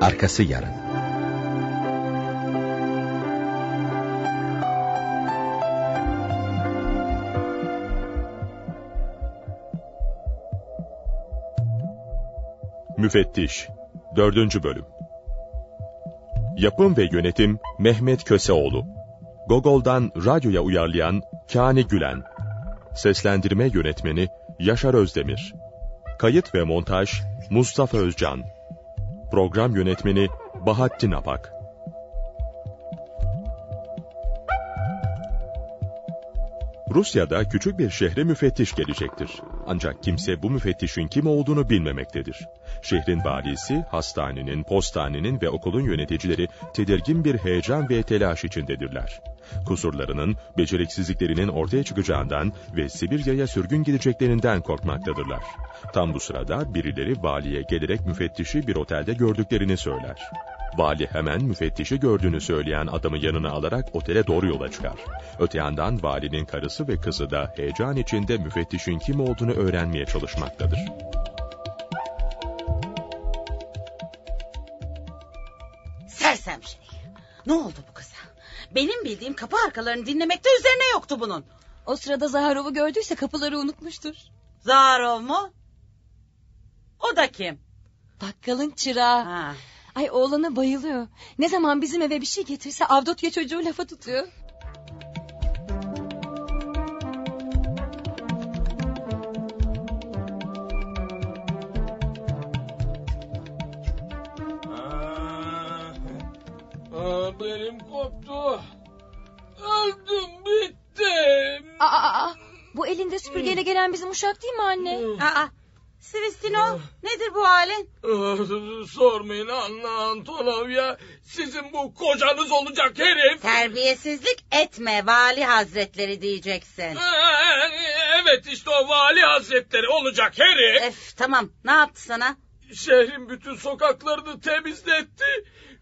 Arkası yarın. Müfettiş 4. Bölüm Yapım ve Yönetim Mehmet Köseoğlu Gogol'dan radyoya uyarlayan Kani Gülen Seslendirme Yönetmeni Yaşar Özdemir Kayıt ve Montaj Mustafa Özcan Program Yönetmeni Bahattin Apak Rusya'da küçük bir şehre müfettiş gelecektir. Ancak kimse bu müfettişin kim olduğunu bilmemektedir. Şehrin valisi, hastanenin, postanenin ve okulun yöneticileri tedirgin bir heyecan ve telaş içindedirler. Kusurlarının, beceriksizliklerinin ortaya çıkacağından ve Sibirya'ya sürgün gideceklerinden korkmaktadırlar. Tam bu sırada birileri valiye gelerek müfettişi bir otelde gördüklerini söyler. Vali hemen müfettişi gördüğünü söyleyen adamı yanına alarak otele doğru yola çıkar. Öte yandan valinin karısı ve kızı da heyecan içinde müfettişin kim olduğunu öğrenmeye çalışmaktadır. Ne oldu bu kıza? Benim bildiğim kapı arkalarını dinlemekte üzerine yoktu bunun. O sırada Zaharov'u gördüyse kapıları unutmuştur. Zaharov mu? O da kim? Bakkalın çırağı. Ha. Ay oğlana bayılıyor. Ne zaman bizim eve bir şey getirse Avdotya çocuğu lafa tutuyor. arabayla gelen bizim uşak değil mi anne? Aa, Sivistino nedir bu halin? Ee, sormayın Anna Antonovya. Sizin bu kocanız olacak herif. Terbiyesizlik etme vali hazretleri diyeceksin. Ee, evet işte o vali hazretleri olacak herif. Öf tamam ne yaptı sana? Şehrin bütün sokaklarını temizletti.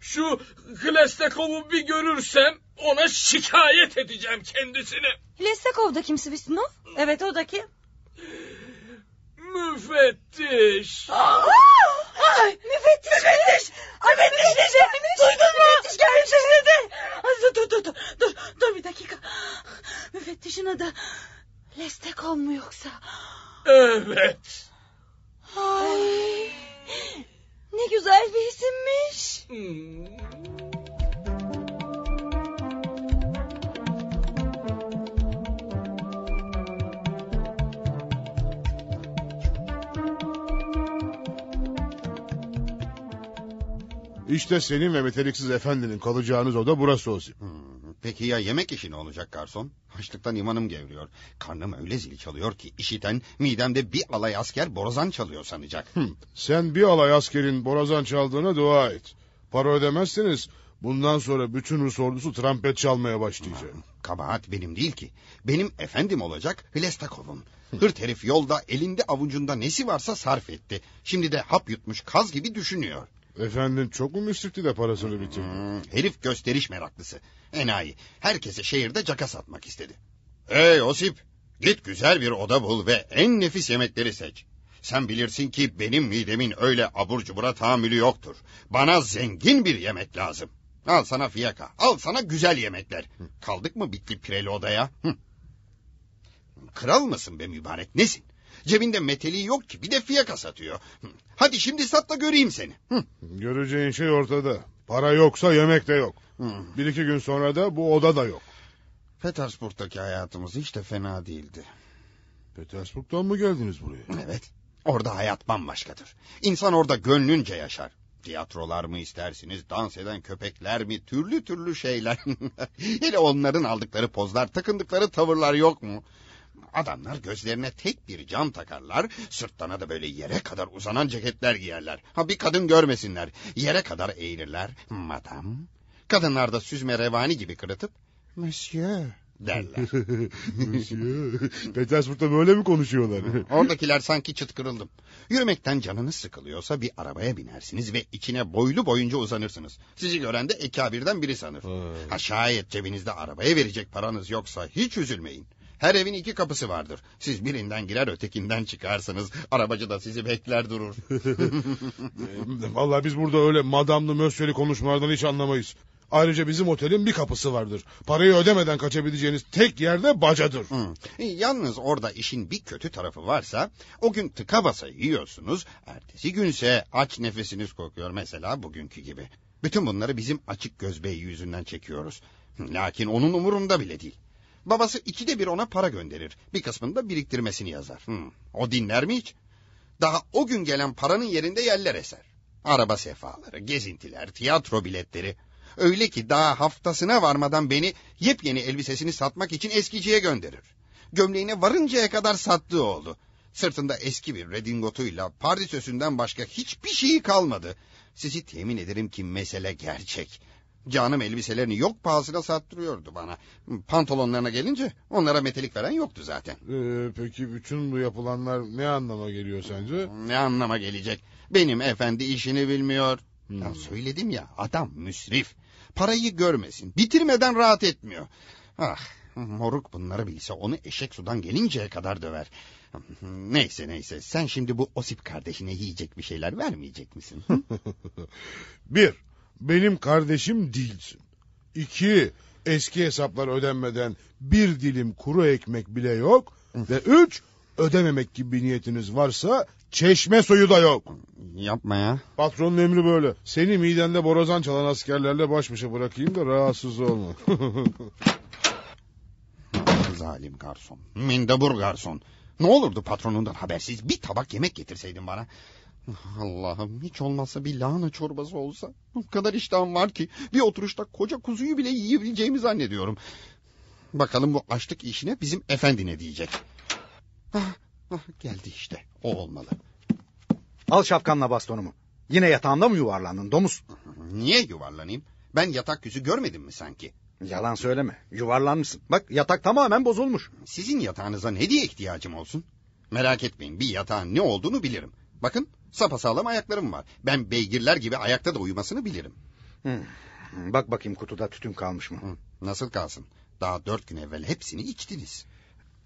Şu Klestekov'u bir görürsem ona şikayet edeceğim kendisini. Lestakov da kim Svistinov? Evet o da kim? Müfettiş. Ay, müfettiş müfettiş. Ay, müfettiş, müfettiş dedi. Duydun mu? Müfettiş gelmiş dedi. dur, dur, dur, dur, dur, bir dakika. Müfettişin adı Lestekon mu yoksa? Evet. İşte senin ve meteliksiz efendinin kalacağınız oda burası olsun. Hmm, peki ya yemek işi ne olacak garson? Açlıktan imanım gevriyor. Karnım öyle zil çalıyor ki işiten midemde bir alay asker borazan çalıyor sanacak. Hmm, sen bir alay askerin borazan çaldığına dua et. Para ödemezseniz bundan sonra bütün Rus ordusu trompet çalmaya başlayacak. Hmm, kabahat benim değil ki. Benim efendim olacak Hlestakov'um. Hırt herif yolda elinde avucunda nesi varsa sarf etti. Şimdi de hap yutmuş kaz gibi düşünüyor. Efendim çok mu müsrifti de parasını bitirdi? Hmm, herif gösteriş meraklısı. Enayi. Herkese şehirde caka satmak istedi. Ey Osip git güzel bir oda bul ve en nefis yemekleri seç. Sen bilirsin ki benim midemin öyle abur cubura tahammülü yoktur. Bana zengin bir yemek lazım. Al sana fiyaka, al sana güzel yemekler. Kaldık mı bitli pireli odaya? Hı. Kral mısın be mübarek, nesin? Cebinde meteliği yok ki bir de fiyaka satıyor. Hadi şimdi sat da göreyim seni. Göreceğin şey ortada. Para yoksa yemek de yok. Bir iki gün sonra da bu oda da yok. Petersburg'daki hayatımız hiç de fena değildi. Petersburg'dan mı geldiniz buraya? Evet. Orada hayat bambaşkadır. İnsan orada gönlünce yaşar. Tiyatrolar mı istersiniz, dans eden köpekler mi, türlü türlü şeyler. Hele onların aldıkları pozlar, takındıkları tavırlar yok mu? Adamlar gözlerine tek bir cam takarlar. Sırtlarına da böyle yere kadar uzanan ceketler giyerler. Ha bir kadın görmesinler. Yere kadar eğilirler. Madam. Kadınlar da süzme revani gibi kırıtıp. Monsieur derler. Petersburg'da böyle mi konuşuyorlar? Oradakiler sanki çıt kırıldım. Yürümekten canınız sıkılıyorsa bir arabaya binersiniz ve içine boylu boyunca uzanırsınız. Sizi gören de ekabirden biri sanır. Ha, şayet cebinizde arabaya verecek paranız yoksa hiç üzülmeyin. Her evin iki kapısı vardır. Siz birinden girer ötekinden çıkarsınız. Arabacı da sizi bekler durur. Vallahi biz burada öyle madamlı mösyeli konuşmalardan hiç anlamayız. Ayrıca bizim otelin bir kapısı vardır. Parayı ödemeden kaçabileceğiniz tek yerde bacadır. Hı. E, yalnız orada işin bir kötü tarafı varsa o gün tıka basa yiyorsunuz. Ertesi günse aç nefesiniz kokuyor mesela bugünkü gibi. Bütün bunları bizim açık göz bey yüzünden çekiyoruz. Lakin onun umurunda bile değil. Babası ikide bir ona para gönderir. Bir kısmını da biriktirmesini yazar. Hmm. O dinler mi hiç? Daha o gün gelen paranın yerinde yerler eser. Araba sefaları, gezintiler, tiyatro biletleri. Öyle ki daha haftasına varmadan beni yepyeni elbisesini satmak için eskiciye gönderir. Gömleğine varıncaya kadar sattığı oldu. Sırtında eski bir redingotuyla pardisösünden başka hiçbir şeyi kalmadı. Sizi temin ederim ki mesele gerçek. Canım elbiselerini yok pahasına sattırıyordu bana. Pantolonlarına gelince onlara metelik veren yoktu zaten. Ee, peki bütün bu yapılanlar ne anlama geliyor sence? Ne anlama gelecek? Benim efendi işini bilmiyor. Hmm. Ya söyledim ya adam müsrif. Parayı görmesin. Bitirmeden rahat etmiyor. Ah moruk bunları bilse onu eşek sudan gelinceye kadar döver. Neyse neyse sen şimdi bu Osip kardeşine yiyecek bir şeyler vermeyecek misin? bir benim kardeşim değilsin. İki, eski hesaplar ödenmeden bir dilim kuru ekmek bile yok. Ve üç, ödememek gibi bir niyetiniz varsa çeşme suyu da yok. Yapma ya. Patronun emri böyle. Seni midende borazan çalan askerlerle baş başa bırakayım da rahatsız olma. Zalim garson. mindebur garson. Ne olurdu patronundan habersiz bir tabak yemek getirseydin bana. Allah'ım hiç olmazsa bir lahana çorbası olsa. Bu kadar iştahım var ki bir oturuşta koca kuzuyu bile yiyebileceğimi zannediyorum. Bakalım bu açlık işine bizim efendi ne diyecek. Ah, ah, geldi işte o olmalı. Al şapkanla bastonumu. Yine yatağımda mı yuvarlandın domuz? Niye yuvarlanayım? Ben yatak yüzü görmedim mi sanki? Yalan söyleme. Yuvarlanmışsın. Bak yatak tamamen bozulmuş. Sizin yatağınıza ne diye ihtiyacım olsun? Merak etmeyin bir yatağın ne olduğunu bilirim. Bakın sapasağlam ayaklarım var. Ben beygirler gibi ayakta da uyumasını bilirim. Hmm. Bak bakayım kutuda tütün kalmış mı? Hı. Nasıl kalsın? Daha dört gün evvel hepsini içtiniz.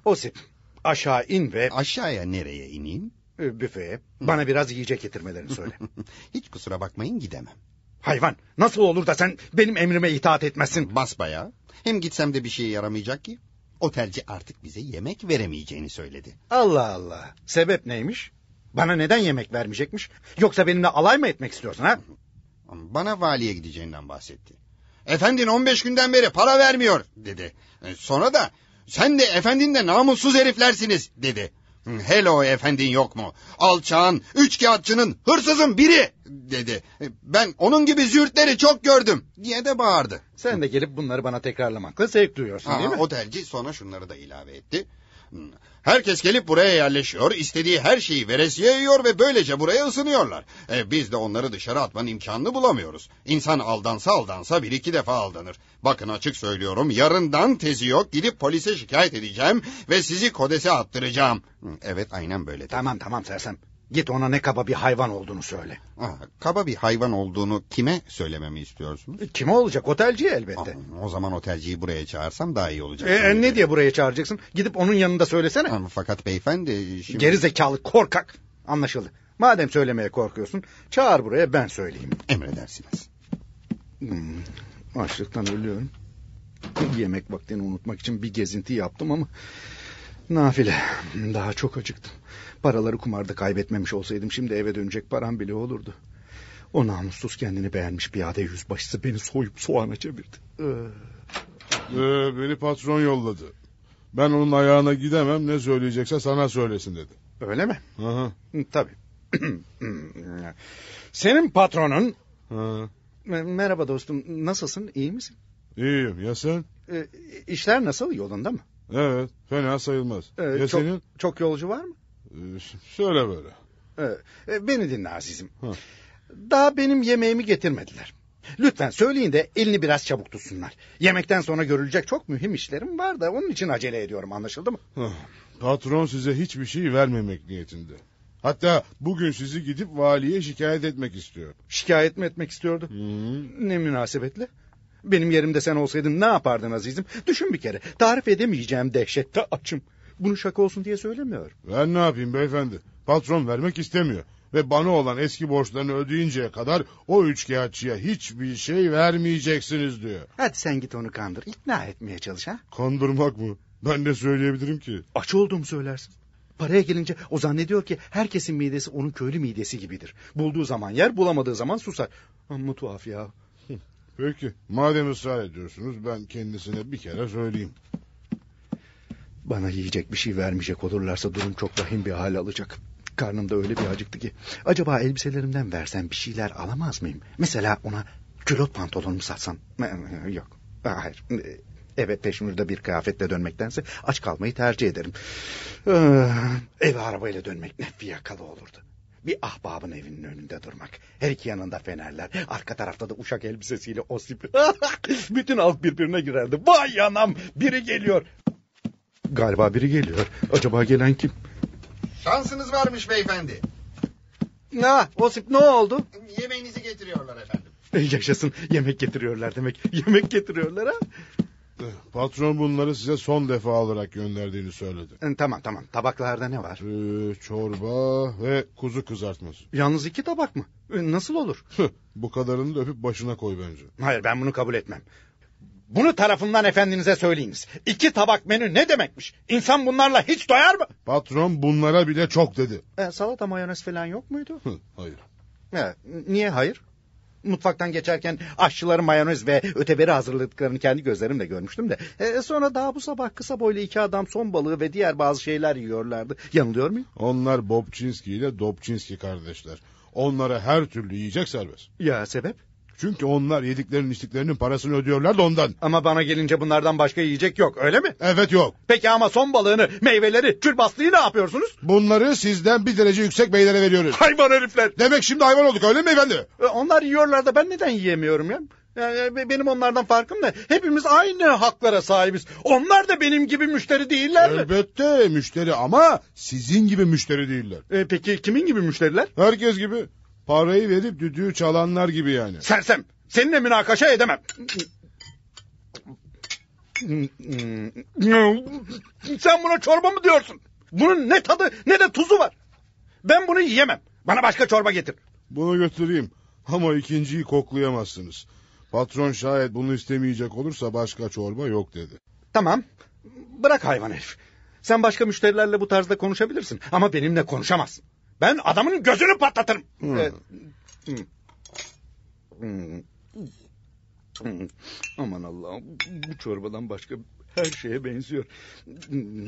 Osip aşağı in ve... Aşağıya nereye ineyim? Ee, büfeye. Hı. Bana biraz yiyecek getirmelerini söyle. Hiç kusura bakmayın gidemem. Hayvan nasıl olur da sen benim emrime itaat etmezsin? Basbaya. Hem gitsem de bir şeye yaramayacak ki. Otelci artık bize yemek veremeyeceğini söyledi. Allah Allah. Sebep neymiş? Bana neden yemek vermeyecekmiş? Yoksa benimle alay mı etmek istiyorsun ha? Bana valiye gideceğinden bahsetti. Efendin 15 günden beri para vermiyor dedi. E, sonra da sen de efendin de namussuz heriflersiniz dedi. Hello efendin yok mu? Alçağın, üç kağıtçının, hırsızın biri dedi. E, ben onun gibi zürtleri çok gördüm diye de bağırdı. Sen de gelip bunları bana tekrarlamakla zevk duyuyorsun Aa, değil mi? Otelci sonra şunları da ilave etti. Herkes gelip buraya yerleşiyor, istediği her şeyi veresiye yiyor ve böylece buraya ısınıyorlar. E, biz de onları dışarı atmanın imkanını bulamıyoruz. İnsan aldansa aldansa bir iki defa aldanır. Bakın açık söylüyorum, yarından tezi yok, gidip polise şikayet edeceğim ve sizi kodese attıracağım. Evet, aynen böyle. Tamam tamam Sersem, Git ona ne kaba bir hayvan olduğunu söyle. Aa, kaba bir hayvan olduğunu kime söylememi istiyorsunuz? E, kime olacak? Otelciye elbette. Aa, ah, o zaman otelciyi buraya çağırsam daha iyi olacak. E, e ne diye buraya çağıracaksın? Gidip onun yanında söylesene. Ama fakat beyefendi şimdi... Geri korkak. Anlaşıldı. Madem söylemeye korkuyorsun çağır buraya ben söyleyeyim. Emredersiniz. Hmm, açlıktan ölüyorum. Yemek vaktini unutmak için bir gezinti yaptım ama Nafile. Daha çok acıktım. Paraları kumarda kaybetmemiş olsaydım şimdi eve dönecek param bile olurdu. O namussuz kendini beğenmiş bir ade yüzbaşısı beni soyup soğana çevirdi. Ee, ee beni patron yolladı. Ben onun ayağına gidemem ne söyleyecekse sana söylesin dedi. Öyle mi? Hı hı Tabii. Senin patronun... Hı Merhaba dostum nasılsın iyi misin? İyiyim ya sen? E, işler nasıl yolunda mı? Evet fena sayılmaz. Ee, ya çok, senin? Çok yolcu var mı? Ee, şöyle böyle. Ee, beni dinle azizim. Daha benim yemeğimi getirmediler. Lütfen söyleyin de elini biraz çabuk tutsunlar. Yemekten sonra görülecek çok mühim işlerim var da onun için acele ediyorum anlaşıldı mı? Patron size hiçbir şey vermemek niyetinde. Hatta bugün sizi gidip valiye şikayet etmek istiyor. Şikayet mi etmek istiyordu? Hı. Ne münasebetle? Benim yerimde sen olsaydın ne yapardın azizim? Düşün bir kere. Tarif edemeyeceğim dehşette açım. Bunu şaka olsun diye söylemiyorum. Ben ne yapayım beyefendi? Patron vermek istemiyor. Ve bana olan eski borçlarını ödeyinceye kadar o üçkağıtçıya hiçbir şey vermeyeceksiniz diyor. Hadi sen git onu kandır. İkna etmeye çalış ha. Kandırmak mı? Ben ne söyleyebilirim ki? Aç olduğumu söylersin. Paraya gelince o zannediyor ki herkesin midesi onun köylü midesi gibidir. Bulduğu zaman yer bulamadığı zaman susar. Amma tuhaf ya. Peki madem ısrar ediyorsunuz ben kendisine bir kere söyleyeyim. Bana yiyecek bir şey vermeyecek olurlarsa durum çok vahim bir hal alacak. Karnımda öyle bir acıktı ki. Acaba elbiselerimden versen bir şeyler alamaz mıyım? Mesela ona külot pantolonumu satsam. Ee, yok. Hayır. Ee, eve peşmürde bir kıyafetle dönmektense aç kalmayı tercih ederim. Ee, eve arabayla dönmek ne fiyakalı olurdu. Bir ahbabın evinin önünde durmak. Her iki yanında fenerler. Arka tarafta da uşak elbisesiyle o sip. Bütün halk birbirine girerdi. Vay anam biri geliyor. Galiba biri geliyor. Acaba gelen kim? Şansınız varmış beyefendi. Ne, Osip ne oldu? Yemeğinizi getiriyorlar efendim. Yaşasın yemek getiriyorlar demek. Yemek getiriyorlar ha. Patron bunları size son defa olarak gönderdiğini söyledi. Tamam tamam tabaklarda ne var? Ee, çorba ve kuzu kızartması. Yalnız iki tabak mı? Ee, nasıl olur? Bu kadarını da öpüp başına koy bence. Hayır ben bunu kabul etmem. Bunu tarafından efendinize söyleyiniz. İki tabak menü ne demekmiş? İnsan bunlarla hiç doyar mı? Patron bunlara bile çok dedi. E, salata mayonez falan yok muydu? Hayır. E, niye hayır? mutfaktan geçerken aşçıların mayonez ve öteberi hazırladıklarını kendi gözlerimle görmüştüm de. E, sonra daha bu sabah kısa boylu iki adam son balığı ve diğer bazı şeyler yiyorlardı. Yanılıyor muyum? Onlar Bobçinski ile Dobçinski kardeşler. Onlara her türlü yiyecek serbest. Ya sebep? Çünkü onlar yediklerinin içtiklerinin parasını ödüyorlar da ondan. Ama bana gelince bunlardan başka yiyecek yok öyle mi? Evet yok. Peki ama son balığını, meyveleri, külbaslıyı ne yapıyorsunuz? Bunları sizden bir derece yüksek beylere veriyoruz. Hayvan herifler. Demek şimdi hayvan olduk öyle mi efendi? E, onlar yiyorlar da ben neden yiyemiyorum ya? E, e, benim onlardan farkım ne? Hepimiz aynı haklara sahibiz. Onlar da benim gibi müşteri değiller mi? Elbette müşteri ama sizin gibi müşteri değiller. E, peki kimin gibi müşteriler? Herkes gibi. Parayı verip düdüğü çalanlar gibi yani. Sersem seninle münakaşa edemem. Sen buna çorba mı diyorsun? Bunun ne tadı ne de tuzu var. Ben bunu yiyemem. Bana başka çorba getir. Bunu götüreyim ama ikinciyi koklayamazsınız. Patron şayet bunu istemeyecek olursa başka çorba yok dedi. Tamam bırak hayvan herif. Sen başka müşterilerle bu tarzda konuşabilirsin ama benimle konuşamazsın. Ben adamın gözünü patlatırım. Hmm. Hmm. Hmm. Aman Allah'ım bu çorbadan başka her şeye benziyor.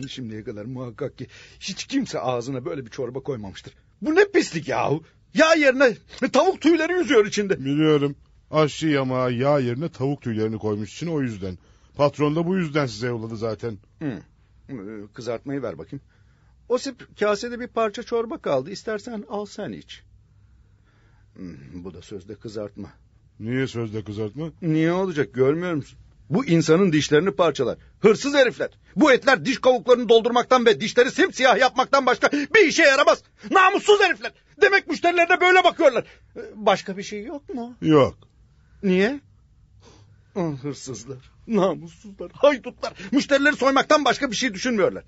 Şimdiye kadar muhakkak ki hiç kimse ağzına böyle bir çorba koymamıştır. Bu ne pislik yahu. Yağ yerine tavuk tüyleri yüzüyor içinde. Biliyorum. Aşçı yamağa yağ yerine tavuk tüylerini koymuş için o yüzden. Patron da bu yüzden size yolladı zaten. Hmm. Ee, kızartmayı ver bakayım. O sip kasede bir parça çorba kaldı. İstersen al sen iç. Hmm, bu da sözde kızartma. Niye sözde kızartma? Niye olacak görmüyor musun? Bu insanın dişlerini parçalar. Hırsız herifler. Bu etler diş kavuklarını doldurmaktan ve dişleri simsiyah yapmaktan başka bir işe yaramaz. Namussuz herifler. Demek müşterilerine böyle bakıyorlar. Ee, başka bir şey yok mu? Yok. Niye? Ah, hırsızlar, namussuzlar, haydutlar. Müşterileri soymaktan başka bir şey düşünmüyorlar.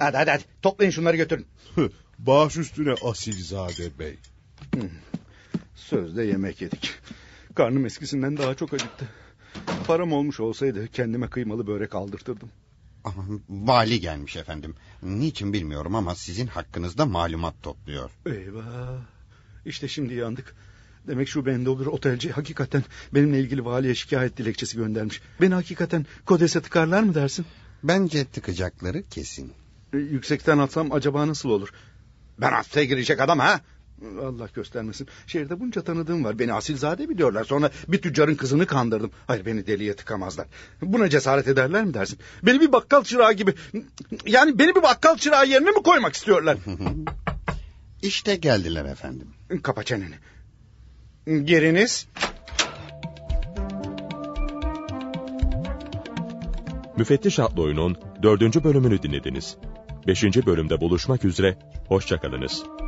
Hadi hadi hadi toplayın şunları götürün. Bağış üstüne Asilzade Bey. Hmm. Sözde yemek yedik. Karnım eskisinden daha çok acıktı. Param olmuş olsaydı kendime kıymalı börek aldırtırdım. Vali gelmiş efendim. Niçin bilmiyorum ama sizin hakkınızda malumat topluyor. Eyvah. İşte şimdi yandık. Demek şu Bendover otelci hakikaten benimle ilgili valiye şikayet dilekçesi göndermiş. Beni hakikaten kodese tıkarlar mı dersin? Bence tıkacakları kesin. E, yüksekten atsam acaba nasıl olur? Ben hapse girecek adam ha? Allah göstermesin. Şehirde bunca tanıdığım var. Beni asilzade biliyorlar. Sonra bir tüccarın kızını kandırdım. Hayır beni deliye tıkamazlar. Buna cesaret ederler mi dersin? Beni bir bakkal çırağı gibi... Yani beni bir bakkal çırağı yerine mi koymak istiyorlar? İşte geldiler efendim. Kapa çeneni. Geriniz. Müfettiş Atloy'un dördüncü bölümünü dinlediniz. 5. bölümde buluşmak üzere, hoşçakalınız.